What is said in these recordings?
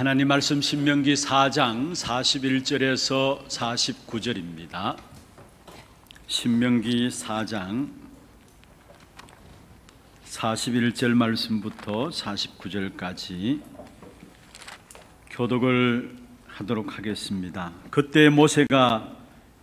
하나님 말씀 신명기 4장 41절에서 49절입니다. 신명기 4장 41절 말씀부터 49절까지 교독을 하도록 하겠습니다. 그때 모세가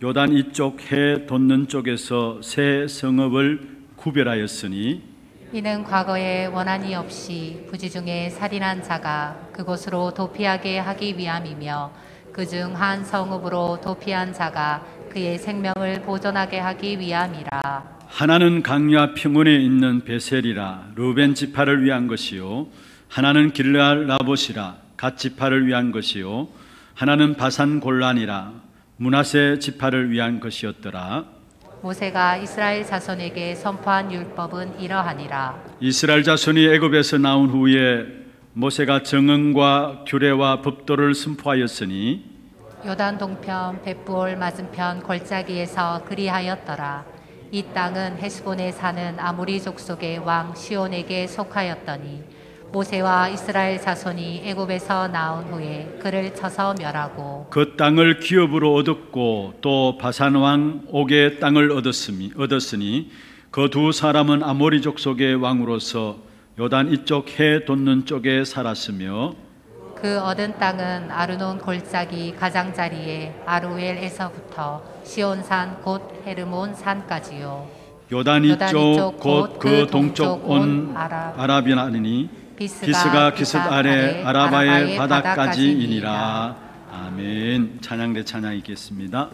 요단 이쪽 해 돋는 쪽에서 새 성읍을 구별하였으니 이는 과거에 원한이 없이 부지 중에 살인한 자가 그곳으로 도피하게 하기 위함이며 그 중 한 성읍으로 도피한 자가 그의 생명을 보존하게 하기 위함이라. 하나는 강야 평원에 있는 베셀이라 루벤 지파를 위한 것이요 하나는 길르알 라봇이라 갓 지파를 위한 것이요 하나는 바산 골란이라 문하세 지파를 위한 것이었더라. 모세가 이스라엘 자손에게 선포한 율법은 이러하니라. 이스라엘 자손이 애굽에서 나온 후에 모세가 정언과 규례와 법도를 선포하였으니 요단 동편 벳부올 맞은편 골짜기에서 그리하였더라. 이 땅은 헤스본에 사는 아모리 족속의 왕 시온에게 속하였더니 모세와 이스라엘 자손이 애굽에서 나온 후에 그를 쳐서 멸하고 그 땅을 기업으로 얻었고 또 바산 왕 옥의 땅을 얻었으니, 얻었으니 그 그두 사람은 아모리 족속의 왕으로서 요단 이쪽 해 돋는 쪽에 살았으며 그 얻은 땅은 아르논 골짜기 가장자리에 아루엘에서부터 시온산 곧 헤르몬 산까지요 요단 이쪽, 요단 이쪽 그 그 동쪽 온 아랍이나니 비스가, 비스가 기슭 아래 아라바의 바다까지이니라. 아멘. 찬양대 찬양이겠습니다.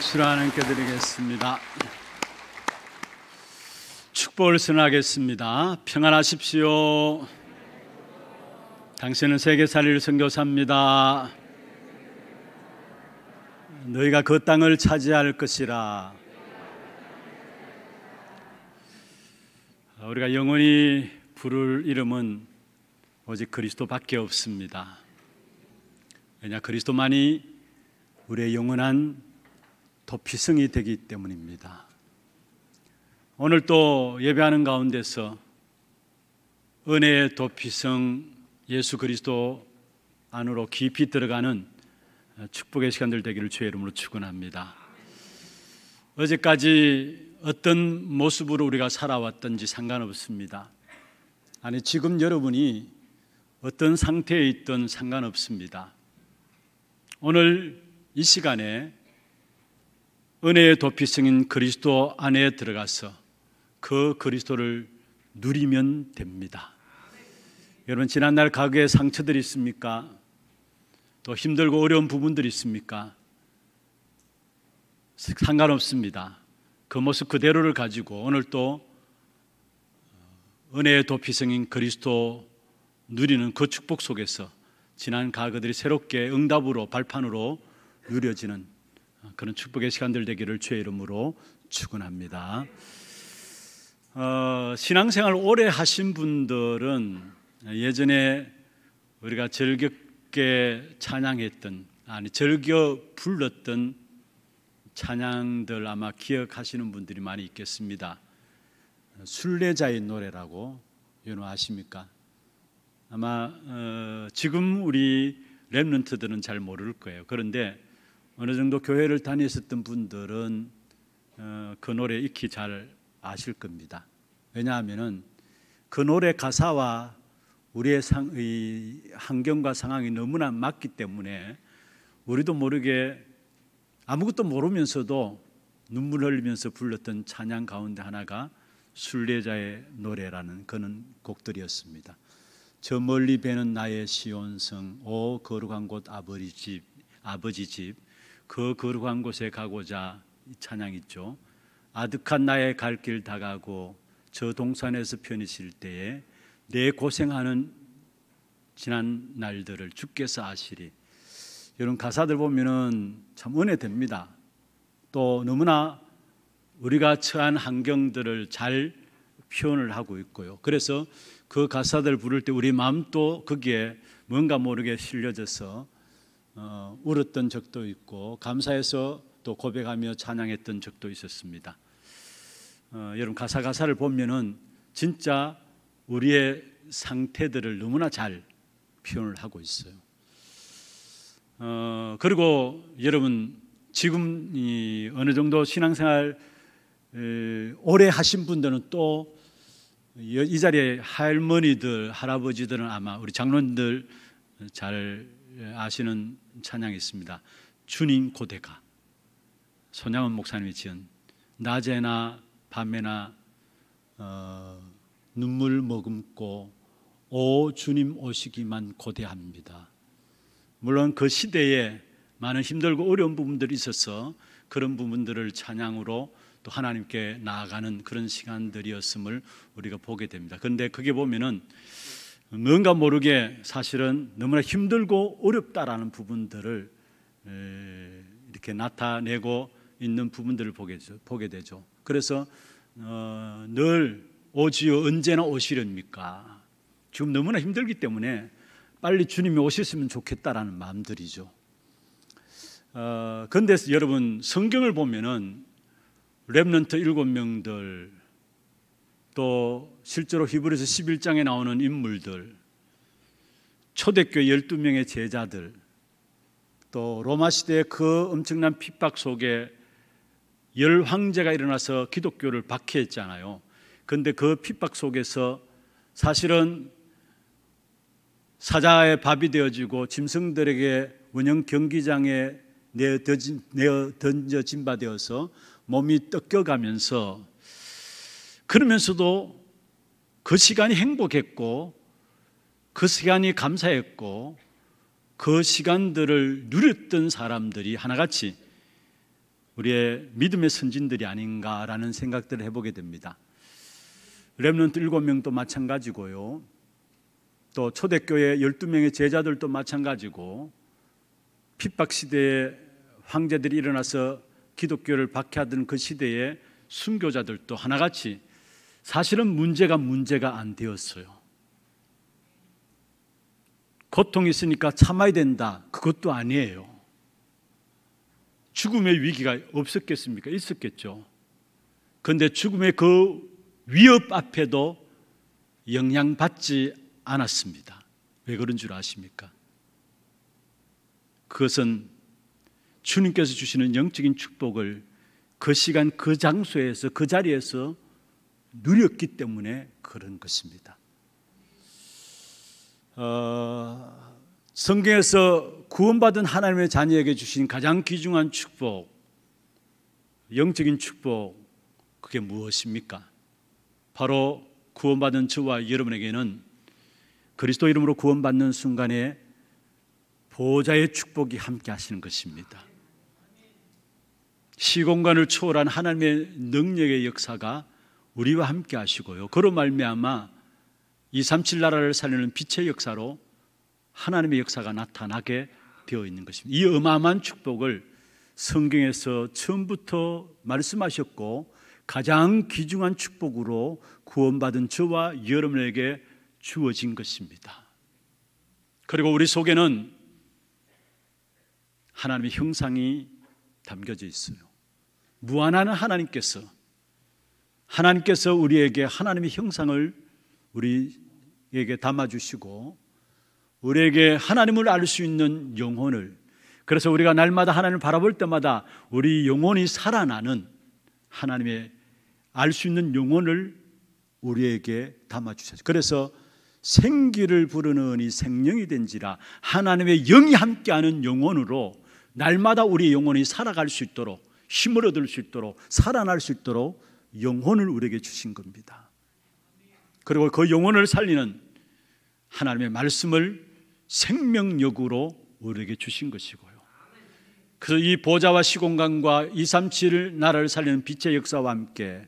박수로 하나님께 드리겠습니다. 축복을 선하겠습니다. 평안하십시오. 당신은 세계 살릴 선교사입니다. 너희가 그 땅을 차지할 것이라. 우리가 영원히 부를 이름은 오직 그리스도밖에 없습니다. 왜냐 그리스도만이 우리의 영원한 도피성이 되기 때문입니다. 오늘 또 예배하는 가운데서 은혜의 도피성 예수 그리스도 안으로 깊이 들어가는 축복의 시간들 되기를 주의 이름으로 축원합니다. 어제까지 어떤 모습으로 우리가 살아왔던지 상관없습니다. 아니 지금 여러분이 어떤 상태에 있든 상관없습니다. 오늘 이 시간에 은혜의 도피성인 그리스도 안에 들어가서 그 그리스도를 누리면 됩니다. 여러분 지난날 가게에 상처들이 있습니까? 또 힘들고 어려운 부분들이 있습니까? 상관없습니다. 그 모습 그대로를 가지고 오늘 또 어, 은혜의 도피성인 그리스도 누리는 그 축복 속에서 지난 과거들이 새롭게 응답으로 발판으로 누려지는 그런 축복의 시간들 되기를 주의 이름으로 축원합니다. 어, 신앙생활 오래 하신 분들은 예전에 우리가 즐겁게 찬양했던 아니 즐겨 불렀던 찬양들 아마 기억하시는 분들이 많이 있겠습니다. 순례자의 노래라고 여러분 아십니까? 아마 어, 지금 우리 랩런트들은 잘 모를 거예요. 그런데 어느 정도 교회를 다녔었던 분들은 어, 그 노래 익히 잘 아실 겁니다. 왜냐하면은 그 노래 가사와 우리의 상, 이 환경과 상황이 너무나 맞기 때문에 우리도 모르게 아무것도 모르면서도 눈물 흘리면서 불렀던 찬양 가운데 하나가 순례자의 노래라는 그런 곡들이었습니다. 저 멀리 배는 나의 시온성, 오 거룩한 곳 아버지 집, 아버지 집, 그 거룩한 곳에 가고자 찬양 있죠. 아득한 나의 갈 길 다가고 저 동산에서 편히 쉴 때에 내 고생하는 지난 날들을 주께서 아시리. 이런 가사들 보면은 참 은혜됩니다. 또 너무나 우리가 처한 환경들을 잘 표현을 하고 있고요. 그래서 그 가사들 부를 때 우리 마음도 거기에 뭔가 모르게 실려져서 어, 울었던 적도 있고 감사해서 또 고백하며 찬양했던 적도 있었습니다. 어, 여러분 가사 가사를 보면은 진짜 우리의 상태들을 너무나 잘 표현을 하고 있어요. 어, 그리고 여러분 지금 어느 정도 신앙생활 오래 하신 분들은 또 이 자리에 할머니들, 할아버지들은 아마 우리 장로님들 잘 예, 아시는 찬양이 있습니다. 주님 고대가 손양원 목사님이 지은 낮에나 밤에나 어, 눈물 머금고 오 주님 오시기만 고대합니다. 물론 그 시대에 많은 힘들고 어려운 부분들이 있어서 그런 부분들을 찬양으로 또 하나님께 나아가는 그런 시간들이었음을 우리가 보게 됩니다. 그런데 그게 보면은 뭔가 모르게 사실은 너무나 힘들고 어렵다라는 부분들을 이렇게 나타내고 있는 부분들을 보게 되죠. 그래서 어, 늘 오지요 언제나 오시렵니까? 지금 너무나 힘들기 때문에 빨리 주님이 오셨으면 좋겠다라는 마음들이죠. 그런데 어, 여러분 성경을 보면은 렘넌트 일곱 명들 또 실제로 히브리서 11장에 나오는 인물들, 초대교 12명의 제자들, 또 로마 시대의 그 엄청난 핍박 속에 열 황제가 일어나서 기독교를 박해했잖아요. 근데 그 핍박 속에서 사실은 사자의 밥이 되어지고 짐승들에게 운영 경기장에 내어 던져진 바 되어서 몸이 떡겨가면서 그러면서도 그 시간이 행복했고 그 시간이 감사했고 그 시간들을 누렸던 사람들이 하나같이 우리의 믿음의 선진들이 아닌가라는 생각들을 해보게 됩니다. 렘넌트 일곱 명도 마찬가지고요. 또 초대교회 열두 명의 제자들도 마찬가지고 핍박 시대에 황제들이 일어나서 기독교를 박해하던 그 시대에 순교자들도 하나같이 사실은 문제가 문제가 안 되었어요. 고통이 있으니까 참아야 된다. 그것도 아니에요. 죽음의 위기가 없었겠습니까? 있었겠죠. 그런데 죽음의 그 위협 앞에도 영향받지 않았습니다. 왜 그런 줄 아십니까? 그것은 주님께서 주시는 영적인 축복을 그 시간, 그 장소에서, 그 자리에서 누렸기 때문에 그런 것입니다. 어, 성경에서 구원받은 하나님의 자녀에게 주신 가장 귀중한 축복, 영적인 축복, 그게 무엇입니까? 바로 구원받은 저와 여러분에게는 그리스도 이름으로 구원받는 순간에 보좌의 축복이 함께 하시는 것입니다. 시공간을 초월한 하나님의 능력의 역사가 우리와 함께 하시고요. 그로 말미암아 237 나라를 살리는 빛의 역사로 하나님의 역사가 나타나게 되어 있는 것입니다. 이 어마어마한 축복을 성경에서 처음부터 말씀하셨고 가장 귀중한 축복으로 구원받은 저와 여러분에게 주어진 것입니다. 그리고 우리 속에는 하나님의 형상이 담겨져 있어요. 무한한 하나님께서 하나님께서 우리에게 하나님의 형상을 우리에게 담아주시고 우리에게 하나님을 알 수 있는 영혼을 그래서 우리가 날마다 하나님을 바라볼 때마다 우리 영혼이 살아나는 하나님의 알 수 있는 영혼을 우리에게 담아주셨어요. 그래서 생기를 부르는이 생명이 된지라 하나님의 영이 함께하는 영혼으로 날마다 우리 영혼이 살아갈 수 있도록 힘을 얻을 수 있도록 살아날 수 있도록 영혼을 우리에게 주신 겁니다. 그리고 그 영혼을 살리는 하나님의 말씀을 생명력으로 우리에게 주신 것이고요. 그래서 이 보좌와 시공간과 237 나라를 살리는 빛의 역사와 함께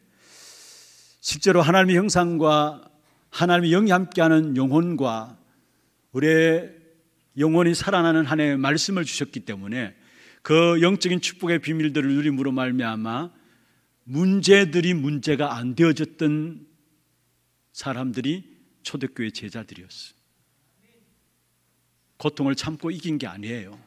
실제로 하나님의 형상과 하나님의 영이 함께하는 영혼과 우리의 영혼이 살아나는 하나님의 말씀을 주셨기 때문에 그 영적인 축복의 비밀들을 누림으로 말미암아 문제들이 문제가 안 되어졌던 사람들이 초대교회 제자들이었어요. 고통을 참고 이긴 게 아니에요.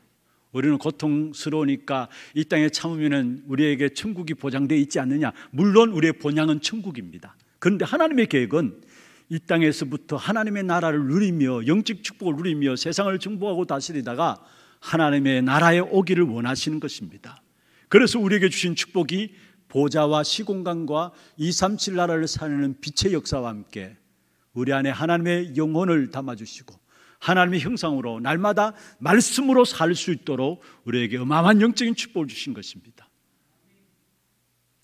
우리는 고통스러우니까 이 땅에 참으면 우리에게 천국이 보장되어 있지 않느냐. 물론 우리의 본향은 천국입니다. 그런데 하나님의 계획은 이 땅에서부터 하나님의 나라를 누리며 영적 축복을 누리며 세상을 정복하고 다스리다가 하나님의 나라에 오기를 원하시는 것입니다. 그래서 우리에게 주신 축복이 보좌와 시공간과 237 나라를 사는 빛의 역사와 함께 우리 안에 하나님의 영혼을 담아주시고 하나님의 형상으로 날마다 말씀으로 살 수 있도록 우리에게 어마어마한 영적인 축복을 주신 것입니다.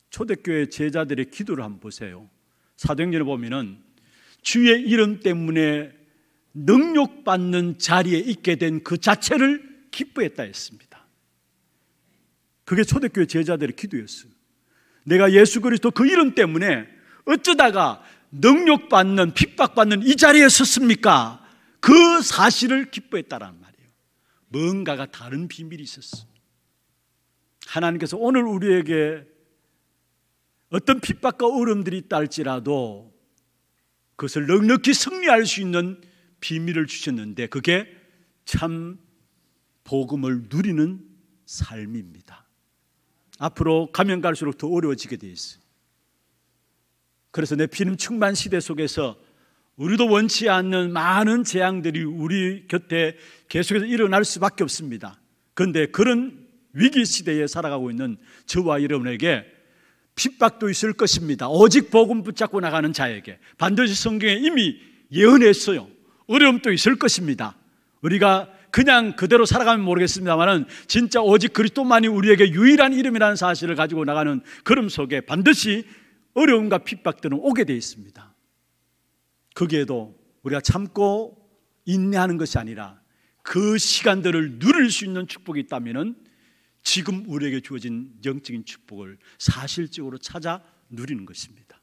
초대교회 제자들의 기도를 한번 보세요. 사도행전을 보면은 주의 이름 때문에 능력받는 자리에 있게 된 그 자체를 기뻐했다 했습니다. 그게 초대교회 제자들의 기도였어요. 내가 예수 그리스도 그 이름 때문에 어쩌다가 능력받는, 핍박받는 이 자리에 섰습니까? 그 사실을 기뻐했다라는 말이에요. 뭔가가 다른 비밀이 있었어. 하나님께서 오늘 우리에게 어떤 핍박과 어려들이있지라도 그것을 넉넉히 승리할 수 있는 비밀을 주셨는데 그게 참 복음을 누리는 삶입니다. 앞으로 가면 갈수록 더 어려워지게 돼 있어. 그래서 내 피는 충만 시대 속에서 우리도 원치 않는 많은 재앙들이 우리 곁에 계속해서 일어날 수밖에 없습니다. 그런데 그런 위기 시대에 살아가고 있는 저와 여러분에게 핍박도 있을 것입니다. 오직 복음 붙잡고 나가는 자에게 반드시 성경에 이미 예언했어요. 어려움도 있을 것입니다. 우리가 그냥 그대로 살아가면 모르겠습니다만은 진짜 오직 그리스도만이 우리에게 유일한 이름이라는 사실을 가지고 나가는 그름 속에 반드시 어려움과 핍박들은 오게 돼 있습니다. 거기에도 우리가 참고 인내하는 것이 아니라 그 시간들을 누릴 수 있는 축복이 있다면은 지금 우리에게 주어진 영적인 축복을 사실적으로 찾아 누리는 것입니다.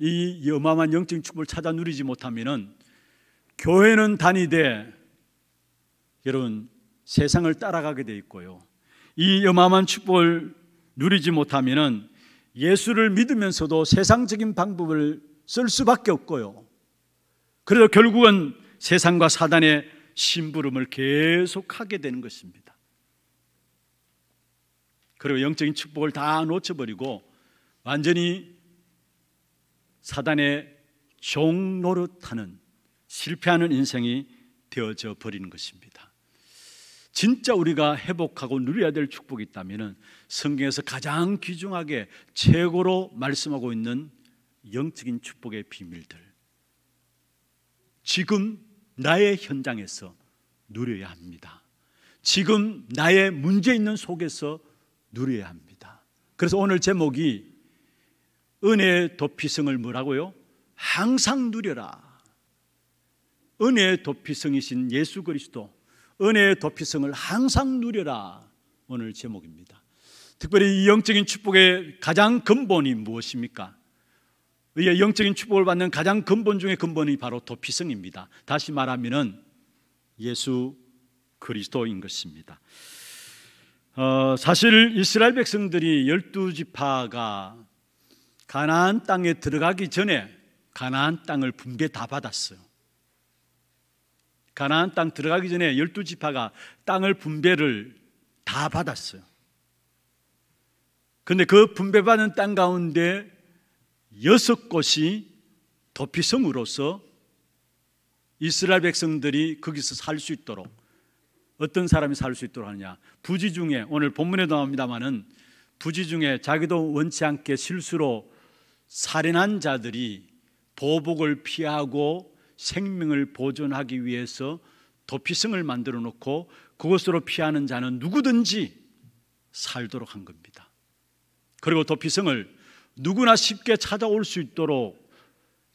이 어마어마한 영적인 축복을 찾아 누리지 못하면은 교회는 다니되 여러분 세상을 따라가게 돼 있고요. 이 어마어마한 축복을 누리지 못하면은 예수를 믿으면서도 세상적인 방법을 쓸 수밖에 없고요. 그래서 결국은 세상과 사단의 심부름을 계속하게 되는 것입니다. 그리고 영적인 축복을 다 놓쳐버리고 완전히 사단의 종 노릇하는 실패하는 인생이 되어져 버리는 것입니다. 진짜 우리가 회복하고 누려야 될 축복이 있다면은 성경에서 가장 귀중하게 최고로 말씀하고 있는 영적인 축복의 비밀들. 지금 나의 현장에서 누려야 합니다. 지금 나의 문제 있는 속에서 누려야 합니다. 그래서 오늘 제목이 은혜의 도피성을 뭐라고요? 항상 누려라. 은혜의 도피성이신 예수 그리스도 은혜의 도피성을 항상 누려라 오늘 제목입니다. 특별히 이 영적인 축복의 가장 근본이 무엇입니까? 이 영적인 축복을 받는 가장 근본 중의 근본이 바로 도피성입니다. 다시 말하면 예수 그리스도인 것입니다. 어, 사실 이스라엘 백성들이 열두 지파가 가나안 땅에 들어가기 전에 가나안 땅을 분배 다 받았어요. 가나안 땅 들어가기 전에 열두 지파가 땅을 분배를 다 받았어요. 근데 그 분배받은 땅 가운데 여섯 곳이 도피성으로서 이스라엘 백성들이 거기서 살 수 있도록 어떤 사람이 살 수 있도록 하느냐 부지 중에 오늘 본문에도 나옵니다마는 부지 중에 자기도 원치 않게 실수로 살인한 자들이 보복을 피하고 생명을 보존하기 위해서 도피성을 만들어 놓고 그곳으로 피하는 자는 누구든지 살도록 한 겁니다. 그리고 도피성을 누구나 쉽게 찾아올 수 있도록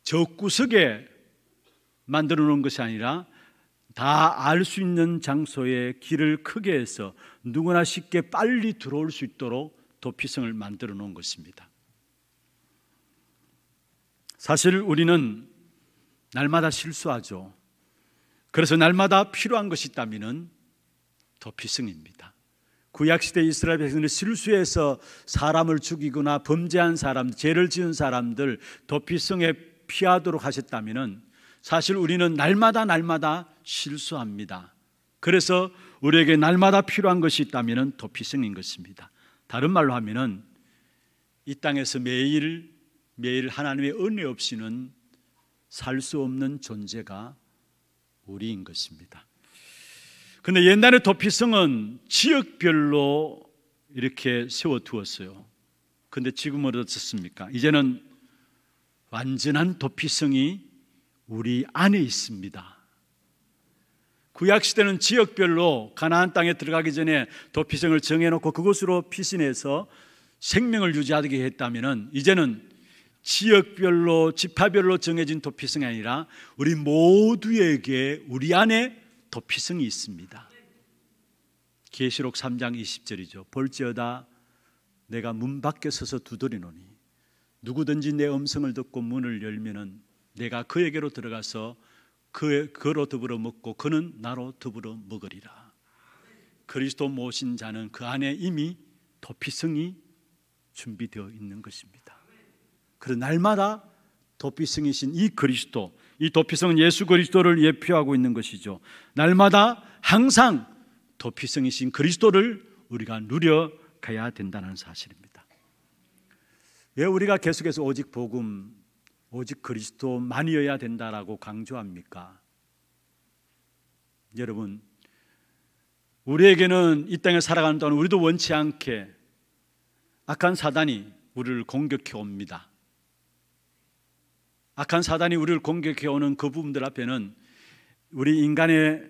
적구석에 만들어 놓은 것이 아니라 다 알 수 있는 장소에 길을 크게 해서 누구나 쉽게 빨리 들어올 수 있도록 도피성을 만들어 놓은 것입니다. 사실 우리는 날마다 실수하죠. 그래서 날마다 필요한 것이 있다면 더 피승입니다. 구약시대 이스라엘 백성들이 실수해서 사람을 죽이거나 범죄한 사람, 죄를 지은 사람들 도피승에 피하도록 하셨다면 사실 우리는 날마다 날마다 실수합니다. 그래서 우리에게 날마다 필요한 것이 있다면 도피승인 것입니다. 다른 말로 하면이 땅에서 매일 매일 하나님의 은혜 없이는 살수 없는 존재가 우리인 것입니다. 근데 옛날에 도피성은 지역별로 이렇게 세워두었어요. 근데 지금은 어떻습니까? 이제는 완전한 도피성이 우리 안에 있습니다. 구약 시대는 지역별로 가나안 땅에 들어가기 전에 도피성을 정해놓고 그곳으로 피신해서 생명을 유지하게 했다면 이제는 지역별로 지파별로 정해진 도피성이 아니라 우리 모두에게 우리 안에 도피성이 있습니다. 계시록 3장 20절이죠. 볼지어다 내가 문 밖에 서서 두드리노니 누구든지 내 음성을 듣고 문을 열면은 내가 그에게로 들어가서 그 그로 더불어 먹고 그는 나로 더불어 먹으리라. 그리스도 모신 자는 그 안에 이미 도피성이 준비되어 있는 것입니다. 그런 날마다 도피성이신 이 그리스도, 이 도피성은 예수 그리스도를 예표하고 있는 것이죠. 날마다 항상 도피성이신 그리스도를 우리가 누려가야 된다는 사실입니다. 왜 우리가 계속해서 오직 복음, 오직 그리스도만이어야 된다라고 강조합니까? 여러분, 우리에게는 이 땅에 살아가는 동안 우리도 원치 않게 악한 사단이 우리를 공격해 옵니다. 악한 사단이 우리를 공격해 오는 그 부분들 앞에는 우리 인간의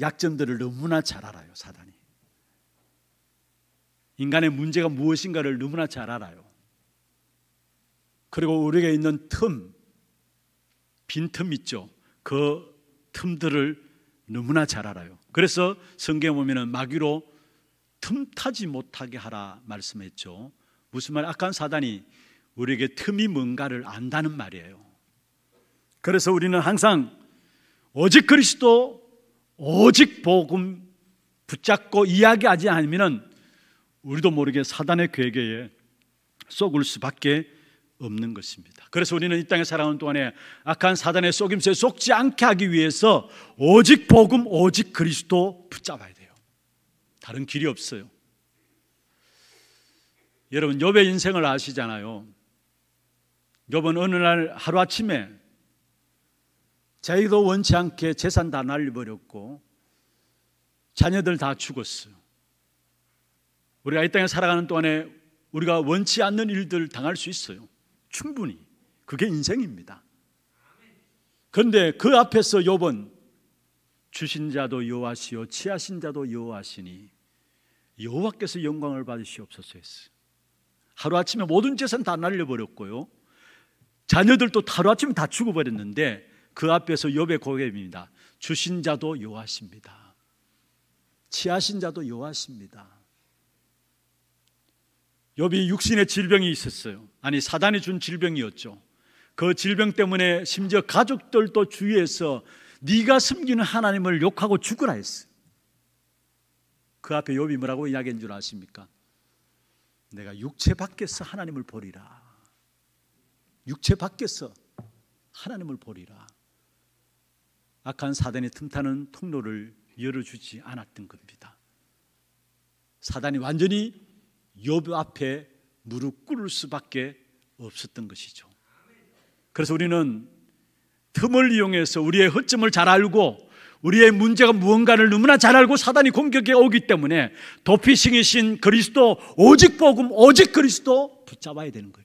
약점들을 너무나 잘 알아요, 사단이. 인간의 문제가 무엇인가를 너무나 잘 알아요. 그리고 우리에 있는 틈, 빈틈 있죠. 그 틈들을 너무나 잘 알아요. 그래서 성경에 보면 마귀로 틈타지 못하게 하라 말씀했죠. 무슨 말? 악한 사단이 우리에게 틈이 뭔가를 안다는 말이에요. 그래서 우리는 항상 오직 그리스도, 오직 복음 붙잡고 이야기하지 않으면 우리도 모르게 사단의 괴계에 쏙을 수밖에 없는 것입니다. 그래서 우리는 이 땅에 살아가는 동안에 악한 사단의 속임수에 속지 않게 하기 위해서 오직 복음, 오직 그리스도 붙잡아야 돼요. 다른 길이 없어요. 여러분 욥의 인생을 아시잖아요. 욥은 어느 날 하루아침에 자기도 원치 않게 재산 다 날려버렸고 자녀들 다 죽었어요. 우리가 이 땅에 살아가는 동안에 우리가 원치 않는 일들 당할 수 있어요. 충분히. 그게 인생입니다. 그런데 그 앞에서 요번 주신 자도 여호와시요 취하신 자도 여호와시니 여호와께서 영광을 받으시옵소서 했어요. 하루아침에 모든 재산 다 날려버렸고요. 자녀들도 하루아침에 다 죽어버렸는데 그 앞에서 욥의 고개입니다 주신 자도 여호와십니다. 치하신 자도 여호와십니다. 욥이 육신의 질병이 있었어요. 아니 사단이 준 질병이었죠. 그 질병 때문에 심지어 가족들도 주위에서 네가 섬기는 하나님을 욕하고 죽으라 했어요. 그 앞에 욥이 뭐라고 이야기한 줄 아십니까? 내가 육체 밖에서 하나님을 보리라. 육체 밖에서 하나님을 보리라. 악한 사단이 틈타는 통로를 열어주지 않았던 겁니다. 사단이 완전히 욥 앞에 무릎 꿇을 수밖에 없었던 것이죠. 그래서 우리는 틈을 이용해서 우리의 허점을 잘 알고 우리의 문제가 무언가를 너무나 잘 알고 사단이 공격해 오기 때문에 도피싱이신 그리스도 오직 복음 오직 그리스도 붙잡아야 되는 거예요.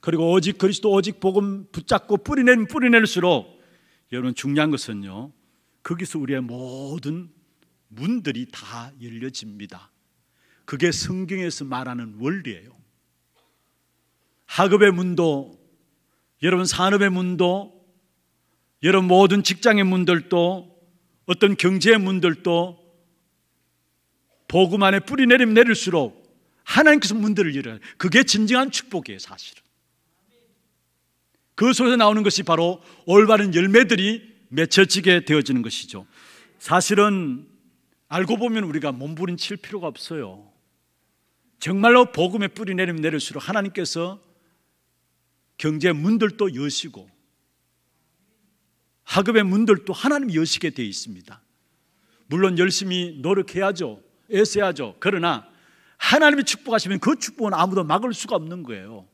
그리고 오직 그리스도 오직 복음 붙잡고 뿌리낸 뿌리낼수록 여러분 중요한 것은요. 거기서 우리의 모든 문들이 다 열려집니다. 그게 성경에서 말하는 원리예요. 학업의 문도 여러분 산업의 문도 여러분 모든 직장의 문들도 어떤 경제의 문들도 복음 안에 뿌리 내림 내릴수록 하나님께서 문들을 열어요. 그게 진정한 축복이에요, 사실은. 그 속에서 나오는 것이 바로 올바른 열매들이 맺혀지게 되어지는 것이죠. 사실은 알고 보면 우리가 몸부림칠 필요가 없어요. 정말로 복음의 뿌리 내리면 내릴수록 하나님께서 경제 문들도 여시고 학업의 문들도 하나님 여시게 되어 있습니다. 물론 열심히 노력해야죠. 애써야죠. 그러나 하나님이 축복하시면 그 축복은 아무도 막을 수가 없는 거예요.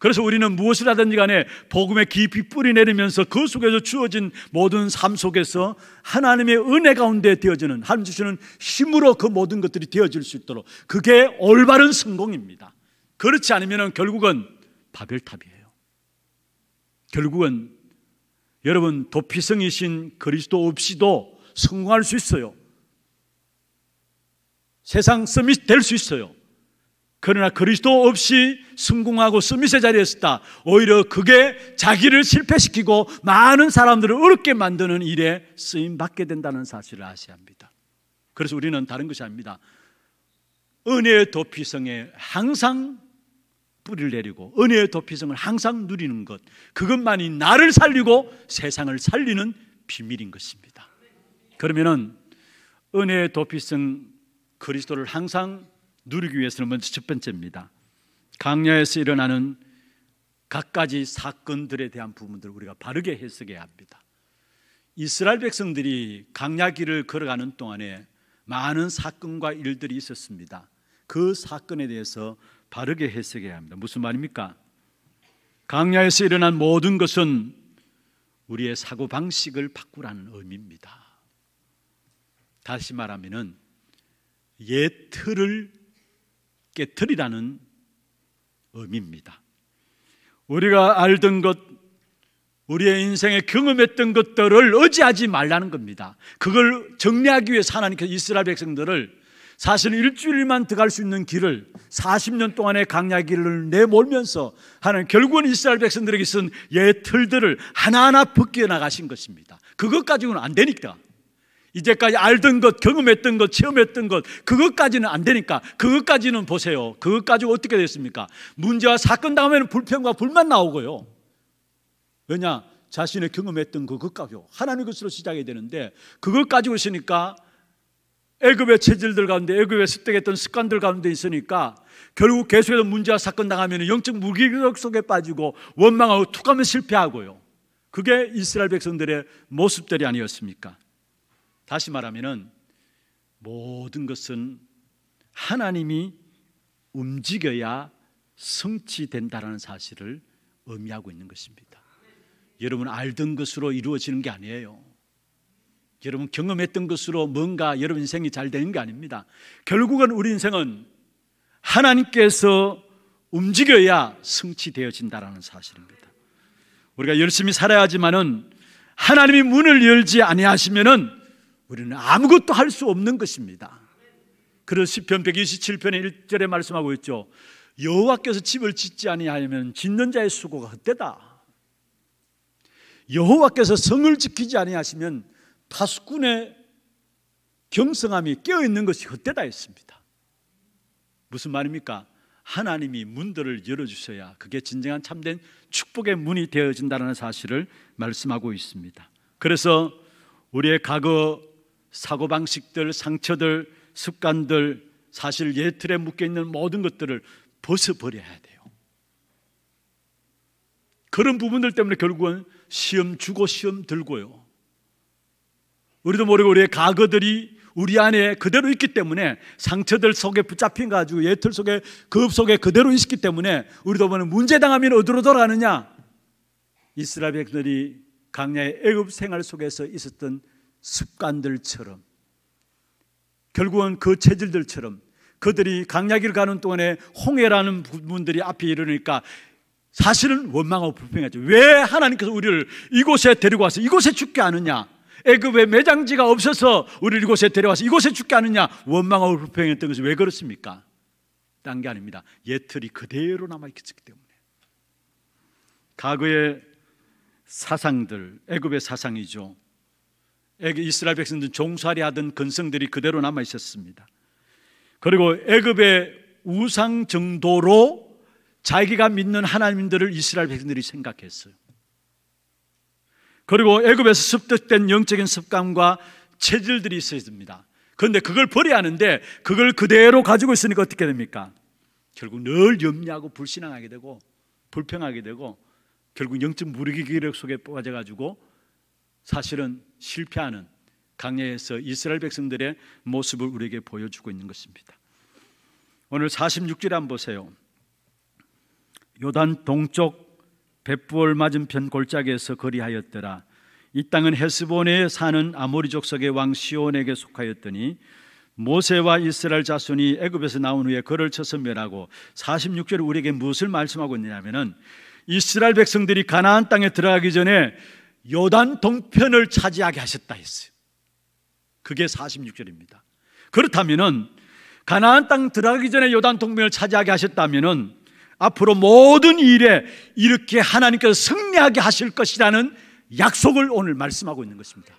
그래서 우리는 무엇을 하든지 간에 복음의 깊이 뿌리 내리면서 그 속에서 주어진 모든 삶 속에서 하나님의 은혜 가운데 되어지는 하나님 주시는 힘으로 그 모든 것들이 되어질 수 있도록 그게 올바른 성공입니다. 그렇지 않으면 결국은 바벨탑이에요. 결국은 여러분 도피성이신 그리스도 없이도 성공할 수 있어요. 세상 섬이 될 수 있어요. 그러나 그리스도 없이 성공하고스미세 자리에 있었다. 오히려 그게 자기를 실패시키고 많은 사람들을 어렵게 만드는 일에 쓰임 받게 된다는 사실을 아셔야 합니다. 그래서 우리는 다른 것이 아닙니다. 은혜의 도피성에 항상 뿌리를 내리고 은혜의 도피성을 항상 누리는 것. 그것만이 나를 살리고 세상을 살리는 비밀인 것입니다. 그러면은 은혜의 도피성 그리스도를 항상 누리기 위해서는 먼저 첫 번째입니다. 강야에서 일어나는 각가지 사건들에 대한 부분들을 우리가 바르게 해석해야 합니다. 이스라엘 백성들이 강야길을 걸어가는 동안에 많은 사건과 일들이 있었습니다. 그 사건에 대해서 바르게 해석해야 합니다. 무슨 말입니까? 강야에서 일어난 모든 것은 우리의 사고 방식을 바꾸라는 의미입니다. 다시 말하면은 옛 틀을 깨뜨리라는 의미입니다. 우리가 알던 것, 우리의 인생에 경험했던 것들을 의지하지 말라는 겁니다. 그걸 정리하기 위해 하나님께서 이스라엘 백성들을 사실 일주일만 들어갈 수 있는 길을 40년 동안의 강약 길을 내몰면서 하나 결국은 이스라엘 백성들에게 쓴 옛틀들을 하나하나 벗겨나가신 것입니다. 그것 가지고는 안 되니까 이제까지 알던 것, 경험했던 것, 체험했던 것, 그것까지는 안 되니까, 그것까지는 보세요. 그것까지 어떻게 됐습니까? 문제와 사건 다음에는 불평과 불만 나오고요. 왜냐? 자신의 경험했던 그것 가지고 하나님 것으로 시작이 되는데, 그걸 가지고 있으니까 애급의 체질들 가운데, 애급의 습득했던 습관들 가운데 있으니까 결국 계속해서 문제와 사건 당하면 영적 무기력 속에 빠지고 원망하고 툭하면 실패하고요. 그게 이스라엘 백성들의 모습들이 아니었습니까? 다시 말하면 모든 것은 하나님이 움직여야 성취된다라는 사실을 의미하고 있는 것입니다. 여러분 알던 것으로 이루어지는 게 아니에요. 여러분 경험했던 것으로 뭔가 여러분 인생이 잘 되는 게 아닙니다. 결국은 우리 인생은 하나님께서 움직여야 성취되어진다라는 사실입니다. 우리가 열심히 살아야지만은 하나님이 문을 열지 아니하시면은 우리는 아무것도 할 수 없는 것입니다. 그래서 시편 127편의 1절에 말씀하고 있죠. 여호와께서 집을 짓지 아니하면 짓는 자의 수고가 헛되다. 여호와께서 성을 지키지 아니하시면 파수꾼의 경성함이 깨어 있는 것이 헛되다 했습니다. 무슨 말입니까? 하나님이 문들을 열어 주셔야 그게 진정한 참된 축복의 문이 되어진다는 사실을 말씀하고 있습니다. 그래서 우리의 과거 사고방식들, 상처들, 습관들, 사실 예틀에 묶여 있는 모든 것들을 벗어버려야 돼요. 그런 부분들 때문에 결국은 시험 주고 시험 들고요. 우리도 모르고 우리의 과거들이 우리 안에 그대로 있기 때문에 상처들 속에 붙잡힌 가지고 예틀 속에 그 속에 그대로 있기 때문에 우리도 보면 문제 당하면 어디로 돌아가느냐? 이스라엘 백들이 강야의 애굽 생활 속에서 있었던 습관들처럼 결국은 그 체질들처럼 그들이 강약길 가는 동안에 홍해라는 분들이 앞에 이르니까 사실은 원망하고 불평하죠. 왜 하나님께서 우리를 이곳에 데리고 와서 이곳에 죽게 하느냐? 애굽에 그 매장지가 없어서 우리를 이곳에 데려와서 이곳에 죽게 하느냐? 원망하고 불평했던 것이 왜 그렇습니까? 딴 게 아닙니다. 예틀이 그대로 남아있기 때문에. 과거의 사상들, 애굽의 사상이죠. 이스라엘 백성들 종살이 하던 근성들이 그대로 남아 있었습니다. 그리고 애굽의 우상 정도로 자기가 믿는 하나님들을 이스라엘 백성들이 생각했어요. 그리고 애굽에서 습득된 영적인 습관과 체질들이 있습니다. 그런데 그걸 버려야 하는데 그걸 그대로 가지고 있으니까 어떻게 됩니까? 결국 늘 염려하고 불신앙하게 되고 불평하게 되고 결국 영적 무기력 속에 빠져가지고 사실은 실패하는 강야에서 이스라엘 백성들의 모습을 우리에게 보여주고 있는 것입니다. 오늘 46절 한번 보세요. 요단 동쪽 백부월 맞은편 골짜기에서 거리하였더라. 이 땅은 헤스본에 사는 아모리 족속의 왕 시온에게 속하였더니 모세와 이스라엘 자손이 애굽에서 나온 후에 그를 쳐서 멸하고 4 6절 우리에게 무엇을 말씀하고 있냐면은 이스라엘 백성들이 가나안 땅에 들어가기 전에 요단 동편을 차지하게 하셨다 했어요. 그게 46절입니다. 그렇다면은 가나안 땅 들어가기 전에 요단 동편을 차지하게 하셨다면은 앞으로 모든 일에 이렇게 하나님께서 승리하게 하실 것이라는 약속을 오늘 말씀하고 있는 것입니다.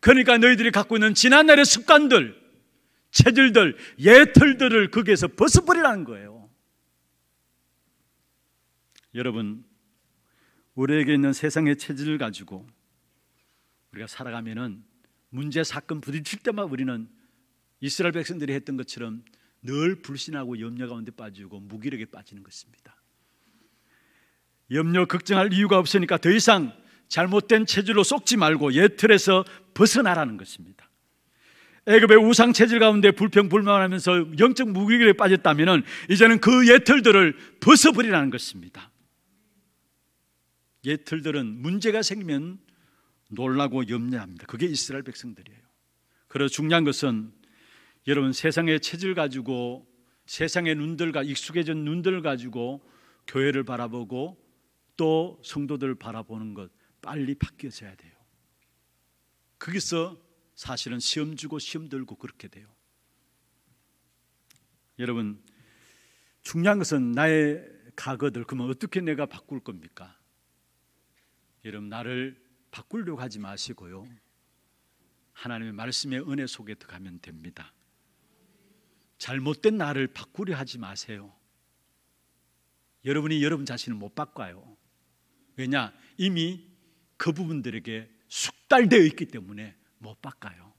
그러니까 너희들이 갖고 있는 지난날의 습관들, 체질들, 예틀들을 거기에서 벗어버리라는 거예요. 여러분, 우리에게 있는 세상의 체질을 가지고 우리가 살아가면은 문제 사건 부딪힐 때마다 우리는 이스라엘 백성들이 했던 것처럼 늘 불신하고 염려 가운데 빠지고 무기력에 빠지는 것입니다. 염려 걱정할 이유가 없으니까 더 이상 잘못된 체질로 속지 말고 예틀에서 벗어나라는 것입니다. 애굽의 우상 체질 가운데 불평불만하면서 영적 무기력에 빠졌다면은 이제는 그 예틀들을 벗어버리라는 것입니다. 예틀들은 문제가 생기면 놀라고 염려합니다. 그게 이스라엘 백성들이에요. 그래서 중요한 것은 여러분 세상의 체질 가지고 세상의 눈들과 익숙해진 눈들 가지고 교회를 바라보고 또 성도들을 바라보는 것 빨리 바뀌어져야 돼요. 거기서 사실은 시험 주고 시험 들고 그렇게 돼요. 여러분 중요한 것은 나의 가거들 그러면 어떻게 내가 바꿀 겁니까? 여러분 나를 바꾸려고 하지 마시고요. 하나님의 말씀의 은혜 속에 들어가면 됩니다. 잘못된 나를 바꾸려 하지 마세요. 여러분이 여러분 자신을 못 바꿔요. 왜냐? 이미 그 부분들에게 숙달되어 있기 때문에 못 바꿔요.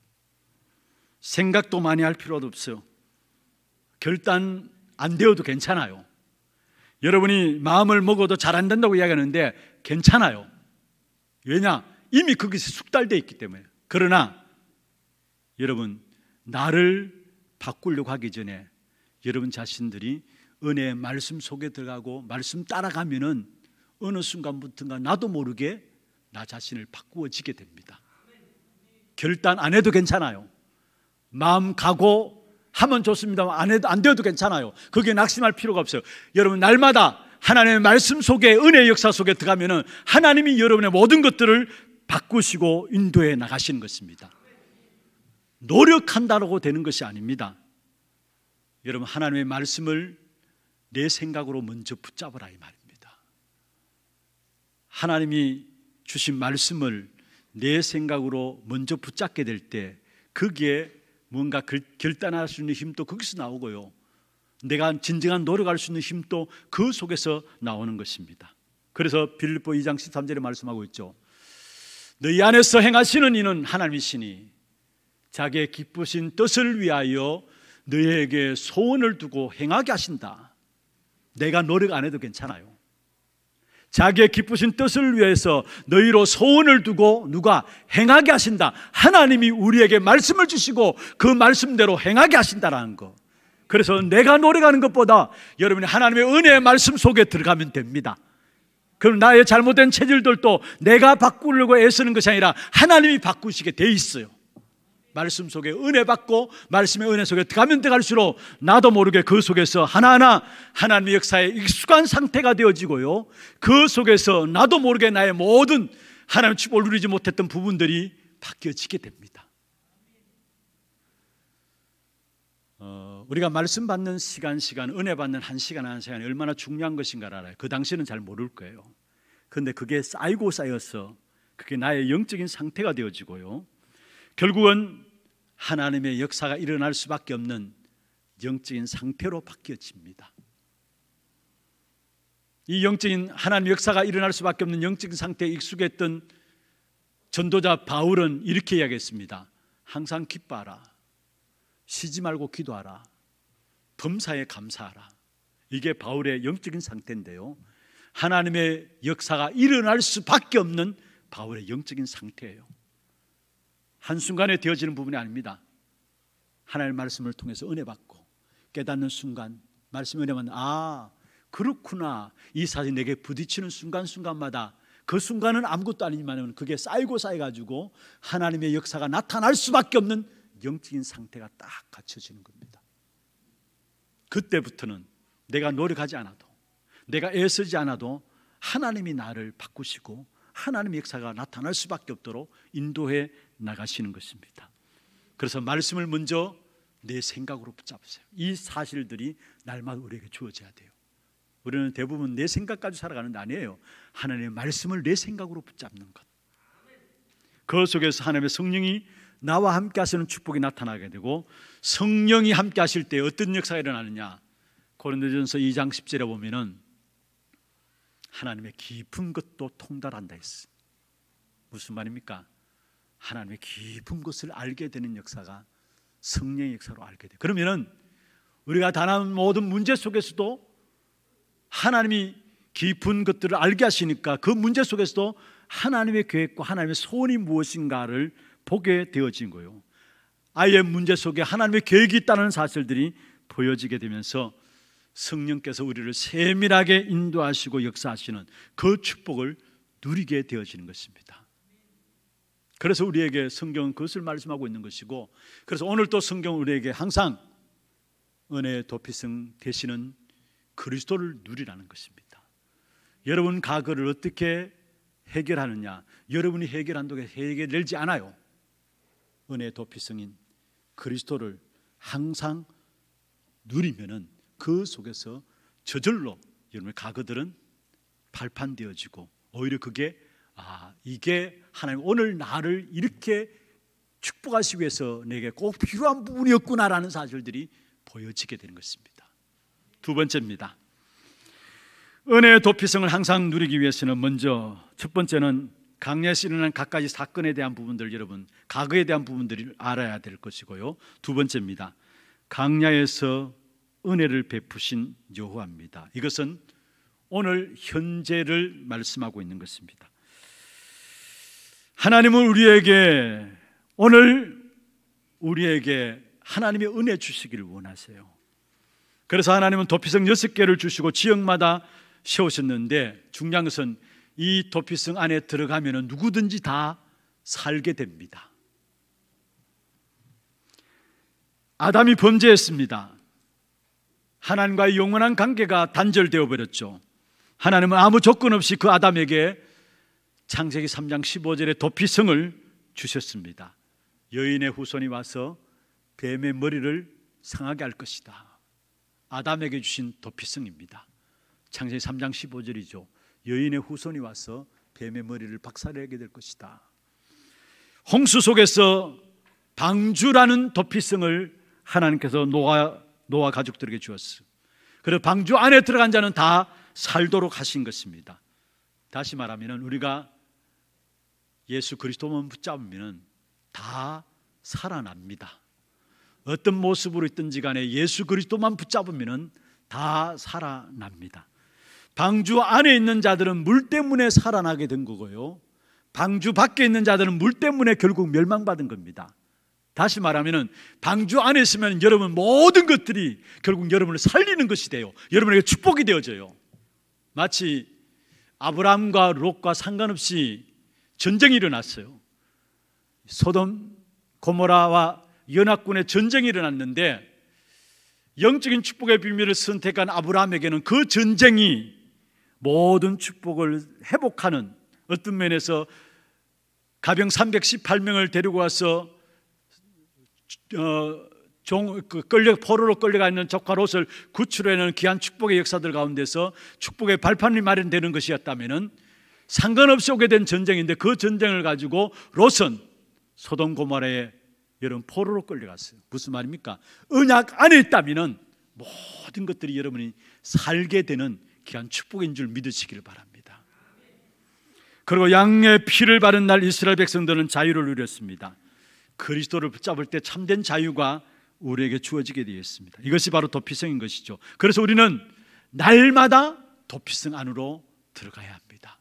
생각도 많이 할 필요도 없어요. 결단 안 되어도 괜찮아요. 여러분이 마음을 먹어도 잘 안 된다고 이야기하는데 괜찮아요. 왜냐? 이미 거기서 숙달되어 있기 때문에. 그러나 여러분, 나를 바꾸려고 하기 전에 여러분 자신들이 은혜의 말씀 속에 들어가고 말씀 따라가면은 어느 순간부터가 나도 모르게 나 자신을 바꾸어지게 됩니다. 결단 안 해도 괜찮아요. 마음 가고 하면 좋습니다안 해도 안 되어도 괜찮아요. 그게 낙심할 필요가 없어요. 여러분 날마다 하나님의 말씀 속에 은혜의 역사 속에 들어가면 하나님이 여러분의 모든 것들을 바꾸시고 인도해 나가시는 것입니다. 노력한다라고 되는 것이 아닙니다. 여러분 하나님의 말씀을 내 생각으로 먼저 붙잡으라 이 말입니다. 하나님이 주신 말씀을 내 생각으로 먼저 붙잡게 될 때 그게 뭔가 결단할 수 있는 힘도 거기서 나오고요. 내가 진정한 노력할 수 있는 힘도 그 속에서 나오는 것입니다. 그래서 빌립보 2장 13절에 말씀하고 있죠. 너희 안에서 행하시는 이는 하나님이시니 자기의 기쁘신 뜻을 위하여 너희에게 소원을 두고 행하게 하신다. 내가 노력 안 해도 괜찮아요. 자기의 기쁘신 뜻을 위해서 너희로 소원을 두고 누가 행하게 하신다. 하나님이 우리에게 말씀을 주시고 그 말씀대로 행하게 하신다라는 것. 그래서 내가 노력하는 것보다 여러분이 하나님의 은혜의 말씀 속에 들어가면 됩니다. 그럼 나의 잘못된 체질들도 내가 바꾸려고 애쓰는 것이 아니라 하나님이 바꾸시게 돼 있어요. 말씀 속에 은혜 받고 말씀의 은혜 속에 들어가면 들어갈수록 나도 모르게 그 속에서 하나하나 하나님의 역사에 익숙한 상태가 되어지고요. 그 속에서 나도 모르게 나의 모든 하나님 축을 누리지 못했던 부분들이 바뀌어지게 됩니다. 어... 우리가 말씀 받는 시간 시간 은혜 받는 한 시간 한 시간이 얼마나 중요한 것인가를 알아요. 그 당시는 잘 모를 거예요. 그런데 그게 쌓이고 쌓여서 그게 나의 영적인 상태가 되어지고요. 결국은 하나님의 역사가 일어날 수밖에 없는 영적인 상태로 바뀌어집니다. 이 영적인 하나님 역사가 일어날 수밖에 없는 영적인 상태에 익숙했던 전도자 바울은 이렇게 이야기했습니다. 항상 기뻐하라. 쉬지 말고 기도하라. 범사에 감사하라. 이게 바울의 영적인 상태인데요. 하나님의 역사가 일어날 수밖에 없는 바울의 영적인 상태예요. 한순간에 되어지는 부분이 아닙니다. 하나님의 말씀을 통해서 은혜 받고 깨닫는 순간 말씀 은혜 받아 그렇구나 이 사실 내게 부딪히는 순간순간마다 그 순간은 아무것도 아니지만 그게 쌓이고 쌓여가지고 하나님의 역사가 나타날 수밖에 없는 영적인 상태가 딱 갖춰지는 겁니다. 그때부터는 내가 노력하지 않아도 내가 애쓰지 않아도 하나님이 나를 바꾸시고 하나님의 역사가 나타날 수밖에 없도록 인도해 나가시는 것입니다. 그래서 말씀을 먼저 내 생각으로 붙잡으세요. 이 사실들이 날마다 우리에게 주어져야 돼요. 우리는 대부분 내 생각까지 살아가는 아니에요. 하나님의 말씀을 내 생각으로 붙잡는 것. 그 속에서 하나님의 성령이 나와 함께 하시는 축복이 나타나게 되고 성령이 함께 하실 때 어떤 역사가 일어나느냐 고린도전서 2장 10절에 보면은 하나님의 깊은 것도 통달한다 했어 무슨 말입니까? 하나님의 깊은 것을 알게 되는 역사가 성령의 역사로 알게 돼 그러면은 우리가 당한 모든 문제 속에서도 하나님이 깊은 것들을 알게 하시니까 그 문제 속에서도 하나님의 계획과 하나님의 소원이 무엇인가를 보게 되어진 거예요. 아이 문제 속에 하나님의 계획이 있다는 사실들이 보여지게 되면서 성령께서 우리를 세밀하게 인도하시고 역사하시는 그 축복을 누리게 되어지는 것입니다. 그래서 우리에게 성경은 그것을 말씀하고 있는 것이고 그래서 오늘 또성경 우리에게 항상 은혜의 도피성 되시는 그리스도를 누리라는 것입니다. 여러분 과거를 어떻게 해결하느냐 여러분이 해결한다고 해결되지 않아요. 은혜 도피성인 그리스도를 항상 누리면은 그 속에서 저절로 여러분의 가거들은 발판되어지고 오히려 그게 아 이게 하나님 오늘 나를 이렇게 축복하시기 위해서 내게 꼭 필요한 부분이었구나라는 사실들이 보여지게 되는 것입니다. 두 번째입니다. 은혜의 도피성을 항상 누리기 위해서는 먼저 첫 번째는 강렬시 일어난 갖가지 사건에 대한 부분들 여러분 과거에 대한 부분들을 알아야 될 것이고요. 두 번째입니다. 강야에서 은혜를 베푸신 여호와입니다. 이것은 오늘 현재를 말씀하고 있는 것입니다. 하나님은 우리에게 오늘 우리에게 하나님의 은혜 주시기를 원하세요. 그래서 하나님은 도피성 여섯 개를 주시고 지역마다 세우셨는데 중요한 것은 이 도피성 안에 들어가면 누구든지 다 살게 됩니다. 아담이 범죄했습니다. 하나님과의 영원한 관계가 단절되어 버렸죠. 하나님은 아무 조건 없이 그 아담에게 창세기 3장 15절의 도피성을 주셨습니다. 여인의 후손이 와서 뱀의 머리를 상하게 할 것이다. 아담에게 주신 도피성입니다. 창세기 3장 15절이죠. 여인의 후손이 와서 뱀의 머리를 박살내게 될 것이다. 홍수 속에서 방주라는 도피성을 하나님께서 노아, 노아 가족들에게 주었어. 그래서 방주 안에 들어간 자는 다 살도록 하신 것입니다. 다시 말하면 우리가 예수 그리스도만 붙잡으면 다 살아납니다. 어떤 모습으로 있든지 간에 예수 그리스도만 붙잡으면 다 살아납니다. 방주 안에 있는 자들은 물 때문에 살아나게 된 거고요. 방주 밖에 있는 자들은 물 때문에 결국 멸망받은 겁니다. 다시 말하면 방주 안에 있으면 여러분 모든 것들이 결국 여러분을 살리는 것이 돼요. 여러분에게 축복이 되어져요. 마치 아브라함과 롯과 상관없이 전쟁이 일어났어요. 소돔 고모라와 연합군의 전쟁이 일어났는데 영적인 축복의 비밀을 선택한 아브라함에게는 그 전쟁이 모든 축복을 회복하는 어떤 면에서 가병 318명을 데리고 와서 어, 종, 그 끌려, 포로로 끌려가 있는 적과 롯을 구출해내는 귀한 축복의 역사들 가운데서 축복의 발판이 마련되는 것이었다면 상관없이 오게 된 전쟁인데 그 전쟁을 가지고 롯은 소돔 고마라의 여러분 포로로 끌려갔어요. 무슨 말입니까? 은약 안에 있다면 모든 것들이 여러분이 살게 되는 귀한 축복인 줄 믿으시길 바랍니다. 그리고 양의 피를 바른 날 이스라엘 백성들은 자유를 누렸습니다. 그리스도를 붙잡을 때 참된 자유가 우리에게 주어지게 되었습니다. 이것이 바로 도피성인 것이죠. 그래서 우리는 날마다 도피성 안으로 들어가야 합니다.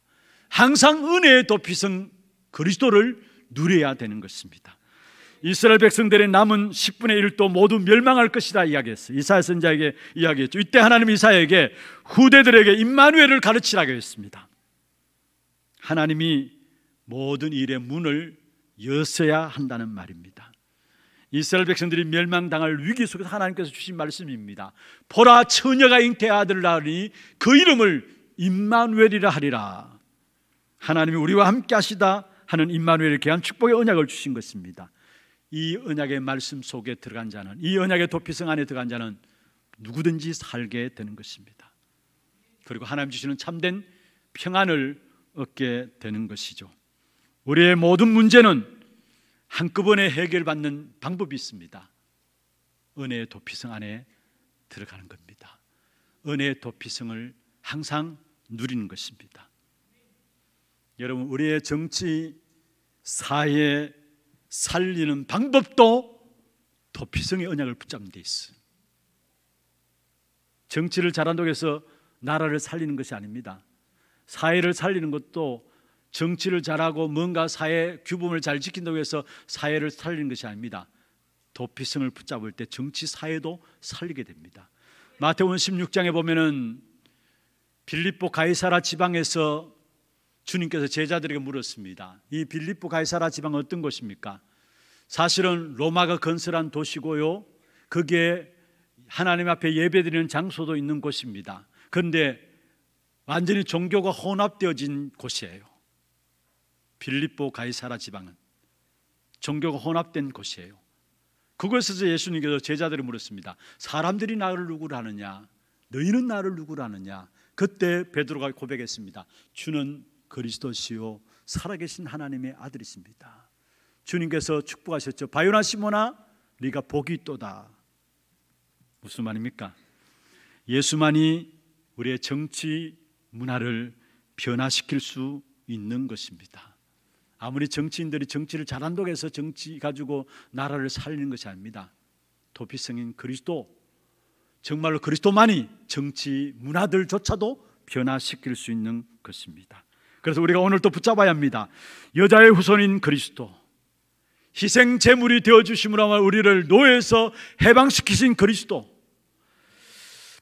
항상 은혜의 도피성 그리스도를 누려야 되는 것입니다. 이스라엘 백성들의 남은 10분의 1도 모두 멸망할 것이다 이야기했어요. 이사야 선자에게 이야기했죠. 이때 하나님 이사야에게 후대들에게 임마누엘을 가르치라고 했습니다. 하나님이 모든 일의 문을 여서야 한다는 말입니다. 이스라엘 백성들이 멸망당할 위기 속에서 하나님께서 주신 말씀입니다. 보라 처녀가 잉태 아들을 낳으니 그 이름을 임마누엘이라 하리라. 하나님이 우리와 함께 하시다 하는 임마누엘에 대한 축복의 언약을 주신 것입니다. 이 언약의 말씀 속에 들어간 자는 이 언약의 도피성 안에 들어간 자는 누구든지 살게 되는 것입니다. 그리고 하나님 주시는 참된 평안을 얻게 되는 것이죠. 우리의 모든 문제는 한꺼번에 해결받는 방법이 있습니다. 은혜의 도피성 안에 들어가는 겁니다. 은혜의 도피성을 항상 누리는 것입니다. 여러분, 우리의 정치, 사회, 살리는 방법도 도피성의 언약을 붙잡는 데 있어. 정치를 잘한다고 해서 나라를 살리는 것이 아닙니다. 사회를 살리는 것도 정치를 잘하고 뭔가 사회 규범을 잘 지킨다고 해서 사회를 살리는 것이 아닙니다. 도피성을 붙잡을 때 정치 사회도 살리게 됩니다. 마태복음 16장에 보면은 빌립보 가이사라 지방에서 주님께서 제자들에게 물었습니다. 이 빌립보 가이사라 지방 어떤 곳입니까? 사실은 로마가 건설한 도시고요. 그게 하나님 앞에 예배드리는 장소도 있는 곳입니다. 그런데 완전히 종교가 혼합되어진 곳이에요. 빌립보 가이사라 지방은 종교가 혼합된 곳이에요. 그곳에서 예수님께서 제자들이 물었습니다. 사람들이 나를 누구라 하느냐? 너희는 나를 누구라 하느냐? 그때 베드로가 고백했습니다. 주는 그리스도시요 살아계신 하나님의 아들이십니다. 주님께서 축복하셨죠. 바요나 시모나 네가 복이 또다. 무슨 말입니까? 예수만이 우리의 정치 문화를 변화시킬 수 있는 것입니다. 아무리 정치인들이 정치를 잘한다고 해서 정치 가지고 나라를 살리는 것이 아닙니다. 도피성인 그리스도 정말로 그리스도만이 정치 문화들조차도 변화시킬 수 있는 것입니다. 그래서 우리가 오늘 또 붙잡아야 합니다. 여자의 후손인 그리스도. 희생 제물이 되어 주심으로 우리를 노예에서 해방시키신 그리스도.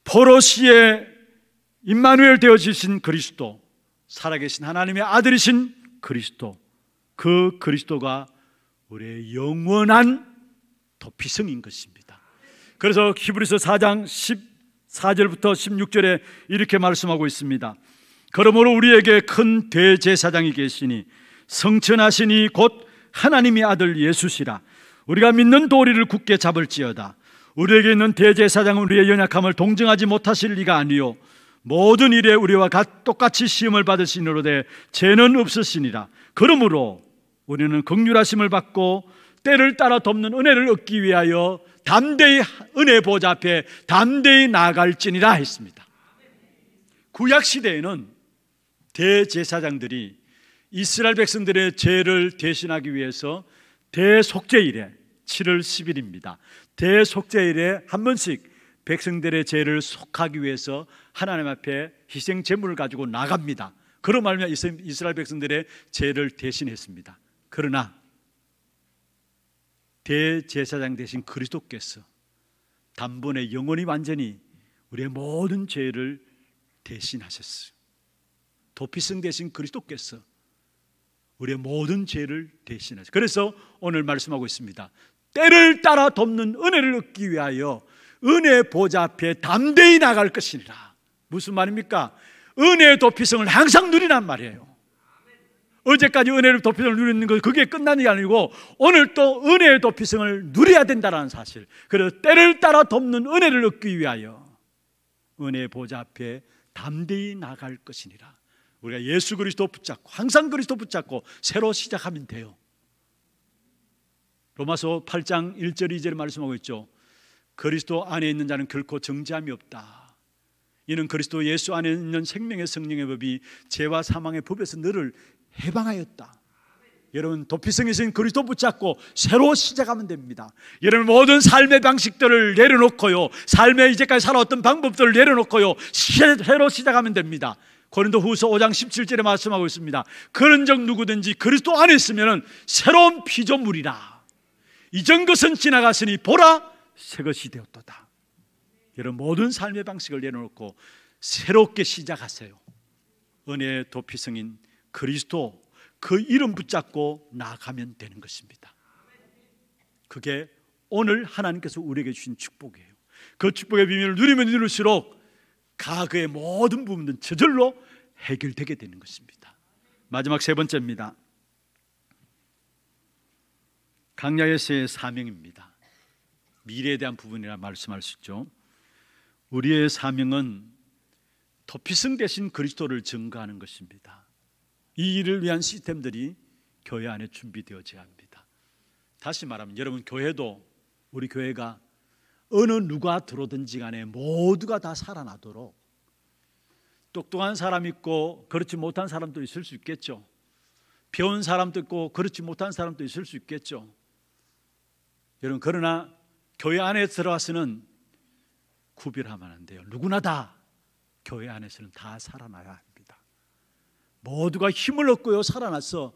포로시에 임마누엘 되어 주신 그리스도. 살아계신 하나님의 아들이신 그리스도. 그 그리스도가 우리의 영원한 도피성인 것입니다. 그래서 히브리서 4장 14절부터 16절에 이렇게 말씀하고 있습니다. 그러므로 우리에게 큰 대제사장이 계시니 성천하시니 곧 하나님의 아들 예수시라 우리가 믿는 도리를 굳게 잡을지어다 우리에게 있는 대제사장은 우리의 연약함을 동정하지 못하실 리가 아니요 모든 일에 우리와 똑같이 시험을 받으시니로되 죄는 없으시니라 그러므로 우리는 극률하심을 받고 때를 따라 돕는 은혜를 얻기 위하여 담대히 은혜 보좌 앞에 담대히 나아갈지니라 했습니다 구약 시대에는 대제사장들이 이스라엘 백성들의 죄를 대신하기 위해서 대속죄일에 7월 10일입니다. 대속죄일에 한 번씩 백성들의 죄를 속하기 위해서 하나님 앞에 희생 제물을 가지고 나갑니다. 그런 말면 이스라엘 백성들의 죄를 대신했습니다. 그러나 대제사장 대신 그리스도께서 단번에 영원히 완전히 우리의 모든 죄를 대신하셨어요. 도피성 대신 그리스도께서 우리의 모든 죄를 대신하시. 그래서 오늘 말씀하고 있습니다. 때를 따라 돕는 은혜를 얻기 위하여 은혜 보좌 앞에 담대히 나갈 것이니라. 무슨 말입니까? 은혜의 도피성을 항상 누리란 말이에요. 어제까지 은혜를 도피성을 누리는 것 그게 끝나는 게 아니고 오늘 또 은혜의 도피성을 누려야 된다는 사실. 그래서 때를 따라 돕는 은혜를 얻기 위하여 은혜 보좌 앞에 담대히 나갈 것이니라. 우리가 예수 그리스도 붙잡고 항상 그리스도 붙잡고 새로 시작하면 돼요. 로마서 8장 1절 2절 말씀하고 있죠. 그리스도 안에 있는 자는 결코 정죄함이 없다. 이는 그리스도 예수 안에 있는 생명의 성령의 법이 죄와 사망의 법에서 너를 해방하였다. 여러분 도피성이신 그리스도 붙잡고 새로 시작하면 됩니다. 여러분 모든 삶의 방식들을 내려놓고요. 삶의 이제까지 살아왔던 방법들을 내려놓고요. 새로 시작하면 됩니다. 고린도 후서 5장 17절에 말씀하고 있습니다. 그런 적 누구든지 그리스도 안에 있으면 새로운 피조물이라. 이전 것은 지나갔으니 보라, 새 것이 되었도다. 여러분 모든 삶의 방식을 내놓고 새롭게 시작하세요. 은혜의 도피성인 그리스도 그 이름 붙잡고 나아가면 되는 것입니다. 그게 오늘 하나님께서 우리에게 주신 축복이에요. 그 축복의 비밀을 누리면 누릴수록 과그의 모든 부분은 저절로 해결되게 되는 것입니다. 마지막 세 번째입니다. 강야에서의 사명입니다. 미래에 대한 부분이라 말씀할 수 있죠. 우리의 사명은 도피성 대신 그리스도를 증거하는 것입니다. 이 일을 위한 시스템들이 교회 안에 준비되어져야 합니다. 다시 말하면 여러분 교회도 우리 교회가 어느 누가 들어든지 간에 모두가 다 살아나도록 똑똑한 사람 있고 그렇지 못한 사람도 있을 수 있겠죠. 배운 사람도 있고 그렇지 못한 사람도 있을 수 있겠죠. 여러분 그러나 교회 안에 들어와서는 구별하면 안 돼요. 누구나 다 교회 안에서는 다 살아나야 합니다. 모두가 힘을 얻고요 살아났어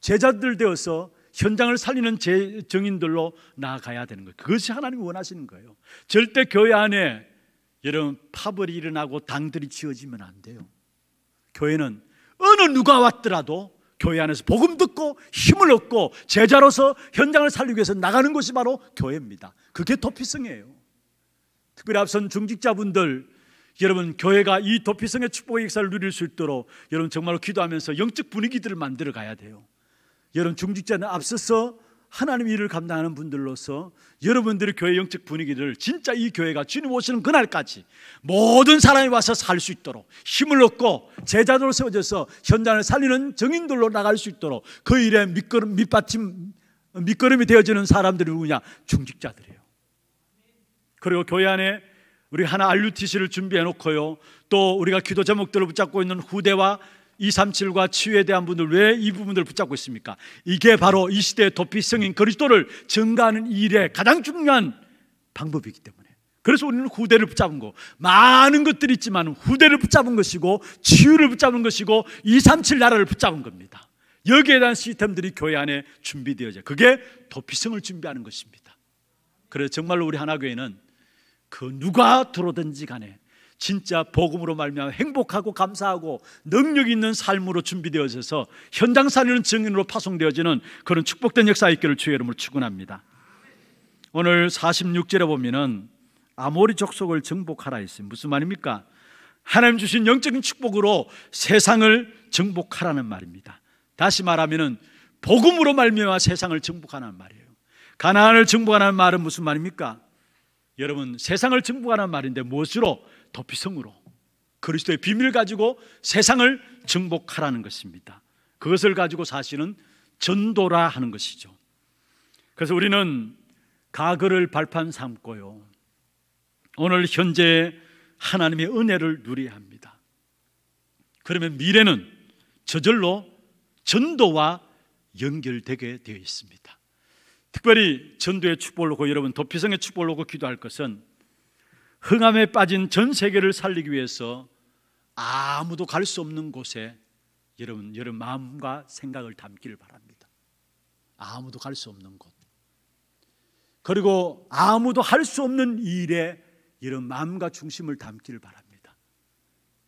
제자들 되어서 현장을 살리는 제 정인들로 나아가야 되는 거예요. 그것이 하나님이 원하시는 거예요. 절대 교회 안에 여러분 파벌이 일어나고 당들이 지어지면 안 돼요. 교회는 어느 누가 왔더라도 교회 안에서 복음 듣고 힘을 얻고 제자로서 현장을 살리기 위해서 나가는 것이 바로 교회입니다. 그게 도피성이에요. 특별히 앞선 중직자분들 여러분 교회가 이 도피성의 축복의 역사를 누릴 수 있도록 여러분 정말로 기도하면서 영적 분위기들을 만들어 가야 돼요. 여러분 중직자는 앞서서 하나님 일을 감당하는 분들로서 여러분들의 교회 영적 분위기를 진짜 이 교회가 주님 오시는 그날까지 모든 사람이 와서 살 수 있도록 힘을 얻고 제자들로 세워져서 현장을 살리는 정인들로 나갈 수 있도록 그 일에 밑거름, 밑받침, 밑거름이 되어지는 사람들이 누구냐? 중직자들이에요. 그리고 교회 안에 우리 하나 알루티시를 준비해 놓고요. 또 우리가 기도 제목들을 붙잡고 있는 후대와 237과 치유에 대한 분들 왜 이 부분들을 붙잡고 있습니까? 이게 바로 이 시대의 도피 성인 그리스도를 증가하는 일에 가장 중요한 방법이기 때문에 그래서 우리는 후대를 붙잡은 거 많은 것들이 있지만 후대를 붙잡은 것이고 치유를 붙잡은 것이고 237 나라를 붙잡은 겁니다 여기에 대한 시스템들이 교회 안에 준비되어져 그게 도피성을 준비하는 것입니다 그래서 정말로 우리 하나교회는 그 누가 들어든지 간에 진짜 복음으로 말미암아 행복하고 감사하고 능력 있는 삶으로 준비되어져서 현장 살리는 증인으로 파송되어지는 그런 축복된 역사 있기를 주의 이름으로 축원합니다. 오늘 46절에 보면은 아모리 족속을 정복하라 했어요. 무슨 말입니까? 하나님 주신 영적인 축복으로 세상을 정복하라는 말입니다. 다시 말하면은 복음으로 말미암아 세상을 정복하는 말이에요. 가나안을 정복하는 말은 무슨 말입니까? 여러분 세상을 정복하는 말인데 무엇으로 도피성으로 그리스도의 비밀 을 가지고 세상을 정복하라는 것입니다. 그것을 가지고 사실은 전도라 하는 것이죠. 그래서 우리는 가그를 발판 삼고요. 오늘 현재 하나님의 은혜를 누려야 합니다. 그러면 미래는 저절로 전도와 연결되게 되어 있습니다. 특별히 전도의 축복을 놓고 여러분 도피성의 축복을 놓고 기도할 것은 흥암에 빠진 전 세계를 살리기 위해서 아무도 갈 수 없는 곳에 여러분 여러분 마음과 생각을 담기를 바랍니다. 아무도 갈 수 없는 곳. 그리고 아무도 할 수 없는 일에 이런 마음과 중심을 담기를 바랍니다.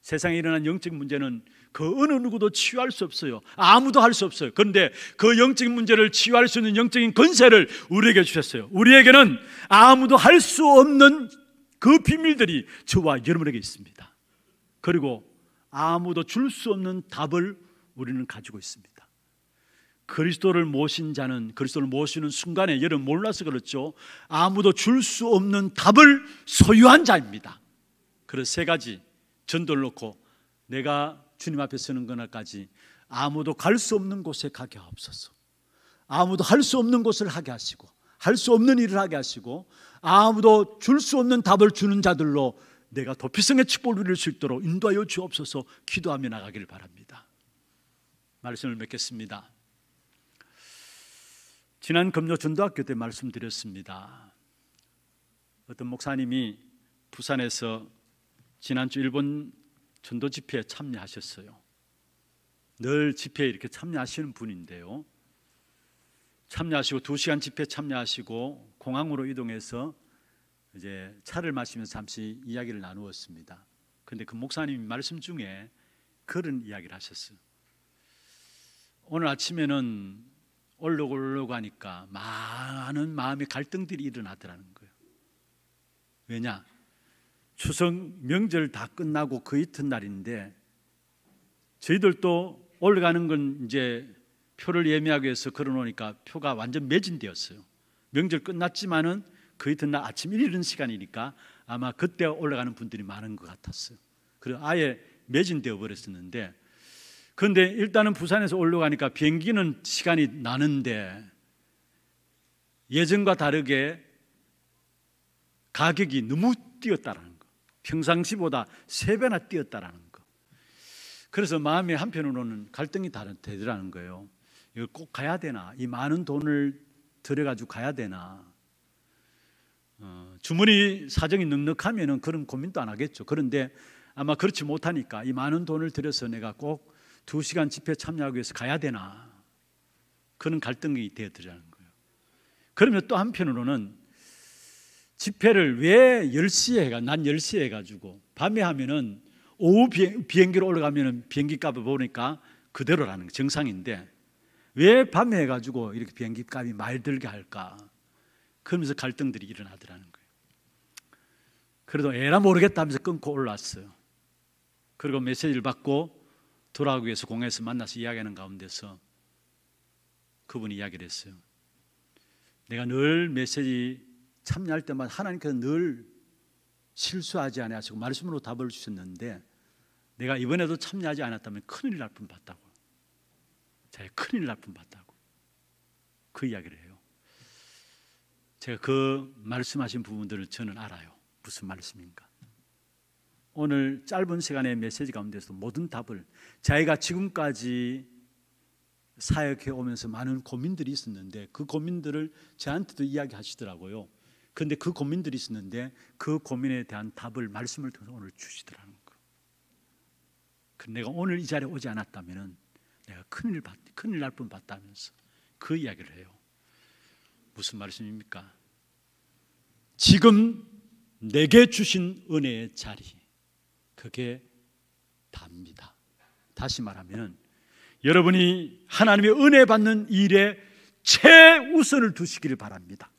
세상에 일어난 영적 문제는 그 어느 누구도 치유할 수 없어요. 아무도 할 수 없어요. 그런데 그 영적 문제를 치유할 수 있는 영적인 근세를 우리에게 주셨어요. 우리에게는 아무도 할 수 없는 그 비밀들이 저와 여러분에게 있습니다. 그리고 아무도 줄 수 없는 답을 우리는 가지고 있습니다. 그리스도를 모신 자는 그리스도를 모시는 순간에 여러분 몰라서 그렇죠. 아무도 줄 수 없는 답을 소유한 자입니다. 그래서 세 가지 전도를 놓고 내가 주님 앞에 서는 그날까지 아무도 갈 수 없는 곳에 가게 하옵소서. 아무도 할 수 없는 곳을 하게 하시고 할 수 없는 일을 하게 하시고 아무도 줄 수 없는 답을 주는 자들로 내가 도피성의 축복을 누릴 수 있도록 인도하여 주옵소서 기도하며 나가기를 바랍니다. 말씀을 맺겠습니다. 지난 금요 전도학교 때 말씀드렸습니다. 어떤 목사님이 부산에서 지난주 일본 전도 집회에 참여하셨어요. 늘 집회에 이렇게 참여하시는 분인데요. 참여하시고 2시간 집회 참여하시고 공항으로 이동해서 이제 차를 마시면서 잠시 이야기를 나누었습니다. 근데 그 목사님 말씀 중에 그런 이야기를 하셨어요. 오늘 아침에는 올려고 올려고 하니까 많은 마음의 갈등들이 일어나더라는 거예요. 왜냐? 추석 명절 다 끝나고 그 이튿날인데 저희들도 올라가는 건 이제 표를 예매하기 위해서 걸어놓으니까 표가 완전 매진되었어요. 명절 끝났지만은 그 이튿날 아침 이른 시간이니까 아마 그때 올라가는 분들이 많은 것 같았어요. 그래 아예 매진되어 버렸었는데 그런데 일단은 부산에서 올라가니까 비행기는 시간이 나는데 예전과 다르게 가격이 너무 뛰었다라는 거. 평상시보다 세 배나 뛰었다라는 거. 그래서 마음에 한편으로는 갈등이 되더라는 거예요. 이걸 꼭 가야 되나? 이 많은 돈을 들여가지고 가야 되나? 어, 주머니 사정이 넉넉하면 그런 고민도 안 하겠죠. 그런데 아마 그렇지 못하니까 이 많은 돈을 들여서 내가 꼭 두 시간 집회 참여하기 위해서 가야 되나? 그런 갈등이 되어들자는 거예요. 그러면 또 한편으로는 집회를 왜 10시에 해가, 난 10시에 해가지고 밤에 하면은 오후 비행, 기로 올라가면은 비행기 값을 보니까 그대로라는 정상인데 왜 밤에 해가지고 이렇게 비행기 값이 말들게 할까? 그러면서 갈등들이 일어나더라는 거예요. 그래도 에라 모르겠다 면서 끊고 올랐어요. 그리고 메시지를 받고 돌아오기 위해서 공항에서 만나서 이야기하는 가운데서 그분이 이야기를 했어요. 내가 늘 메시지 참여할 때마다 하나님께서 늘 실수하지 않으시고 말씀으로 답을 주셨는데 내가 이번에도 참여하지 않았다면 큰일 날뻔 봤다고. 같아 큰일 날 뻔봤다고 그 이야기를 해요. 제가 그 말씀하신 부분들을 저는 알아요. 무슨 말씀인가? 오늘 짧은 시간의 메시지 가운데서 모든 답을 자기가 지금까지 사역해 오면서 많은 고민들이 있었는데 그 고민들을 저한테도 이야기하시더라고요. 그런데 그 고민들이 있었는데 그 고민에 대한 답을 말씀을 통해서 오늘 주시더라는 거. 그 내가 오늘 이 자리에 오지 않았다면은 내가 큰일 봤 큰일 날 뻔 봤다면서 그 이야기를 해요. 무슨 말씀입니까? 지금 내게 주신 은혜의 자리, 그게 답니다. 다시 말하면 여러분이 하나님의 은혜 받는 일에 최우선을 두시기를 바랍니다.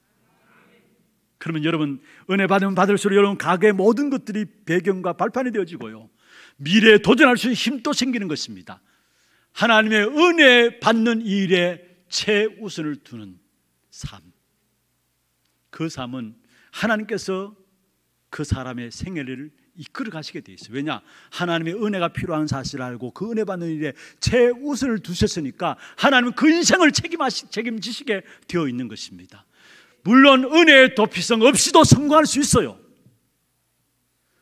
그러면 여러분 은혜 받으면 받을수록 여러분 가게 모든 것들이 배경과 발판이 되어지고요. 미래에 도전할 수 있는 힘도 생기는 것입니다. 하나님의 은혜 받는 일에 최우선을 두는 삶. 그 삶은 하나님께서 그 사람의 생애를 이끌어 가시게 돼 있어요. 왜냐? 하나님의 은혜가 필요한 사실을 알고 그 은혜 받는 일에 최우선을 두셨으니까 하나님은 그 인생을 책임하시, 책임지시게 되어 있는 것입니다. 물론 은혜의 도피성 없이도 성공할 수 있어요.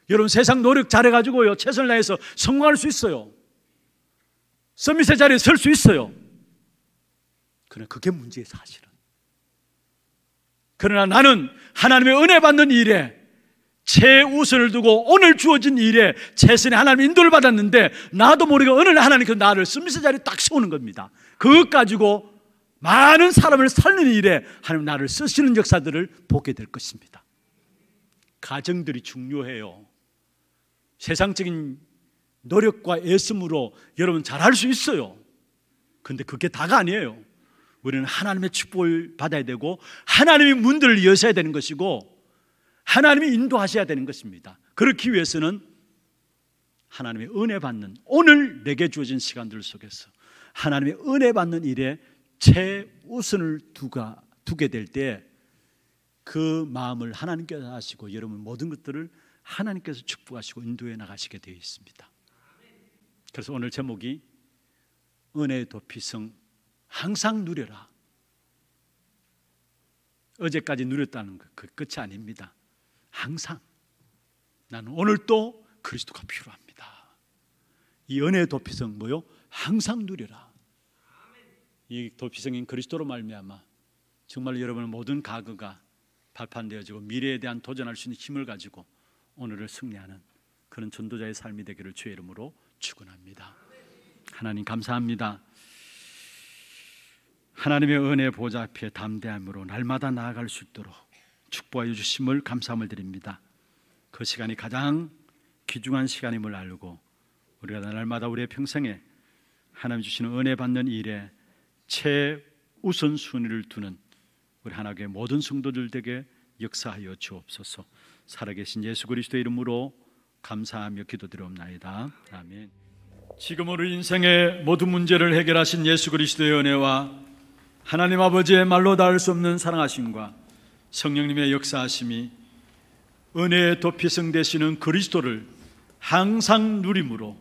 여러분 세상 노력 잘해가지고요. 최선을 다해서 성공할 수 있어요. 서밋의 자리에 설 수 있어요. 그러나 그게 문제예 사실은. 그러나 나는 하나님의 은혜 받는 일에 최우선을 두고 오늘 주어진 일에 최선의 하나님 인도를 받았는데 나도 모르게 어느 날 하나님께서 그 나를 서밋의 자리에 딱 세우는 겁니다. 그것 가지고 많은 사람을 살리는 일에 하나님 나를 쓰시는 역사들을 보게 될 것입니다. 가정들이 중요해요. 세상적인 노력과 애씀으로 여러분 잘 할 수 있어요. 근데 그게 다가 아니에요. 우리는 하나님의 축복을 받아야 되고 하나님의 문들을 여셔야 되는 것이고 하나님이 인도하셔야 되는 것입니다. 그렇기 위해서는 하나님의 은혜 받는 오늘 내게 주어진 시간들 속에서 하나님의 은혜 받는 일에 최우선을 두가, 두게 될 때 그 마음을 하나님께서 하시고 여러분 모든 것들을 하나님께서 축복하시고 인도해 나가시게 되어 있습니다. 그래서 오늘 제목이 은혜의 도피성 항상 누려라. 어제까지 누렸다는 그, 그 끝이 아닙니다. 항상 나는 오늘도 그리스도가 필요합니다. 이은혜 도피성 뭐요? 항상 누려라. 이 도피성인 그리스도로 말미암아 정말 여러분의 모든 과거가 발판되어지고 미래에 대한 도전할 수 있는 힘을 가지고 오늘을 승리하는 그런 전도자의 삶이 되기를 주의 이름으로 축원합니다. 하나님 감사합니다. 하나님의 은혜 보좌 앞에 담대함으로 날마다 나아갈 수 있도록 축복하여 주심을 감사함을 드립니다. 그 시간이 가장 귀중한 시간임을 알고 우리가 날마다 우리의 평생에 하나님 주시는 은혜 받는 일에 최우선 순위를 두는 우리 하나님의 모든 성도들 에게 역사하여 주옵소서. 살아계신 예수 그리스도의 이름으로 감사하며 기도드리옵나이다. 아멘. 지금 우리 인생의 모든 문제를 해결하신 예수 그리스도의 은혜와 하나님 아버지의 말로 닿을 수 없는 사랑하심과 성령님의 역사하심이 은혜의 도피성 되시는 그리스도를 항상 누림으로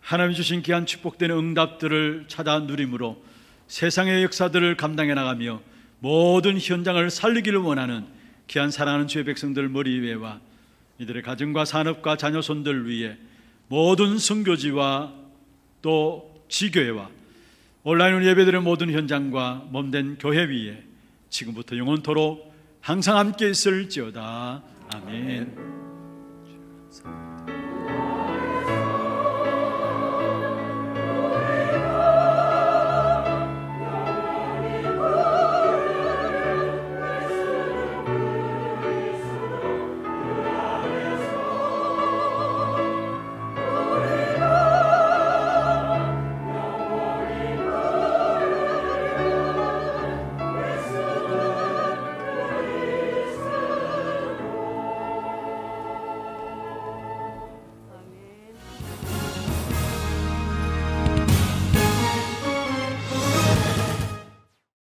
하나님 주신 귀한 축복된 응답들을 찾아 누림으로 세상의 역사들을 감당해 나가며 모든 현장을 살리기를 원하는 귀한 사랑하는 주의 백성들 머리 위에와 이들의 가정과 산업과 자녀손들 위해 모든 선교지와 또 지교회와 온라인 으로 예배드의 모든 현장과 몸된 교회 위에 지금부터 영원토록 항상 함께 있을지어다. 아멘. 아멘.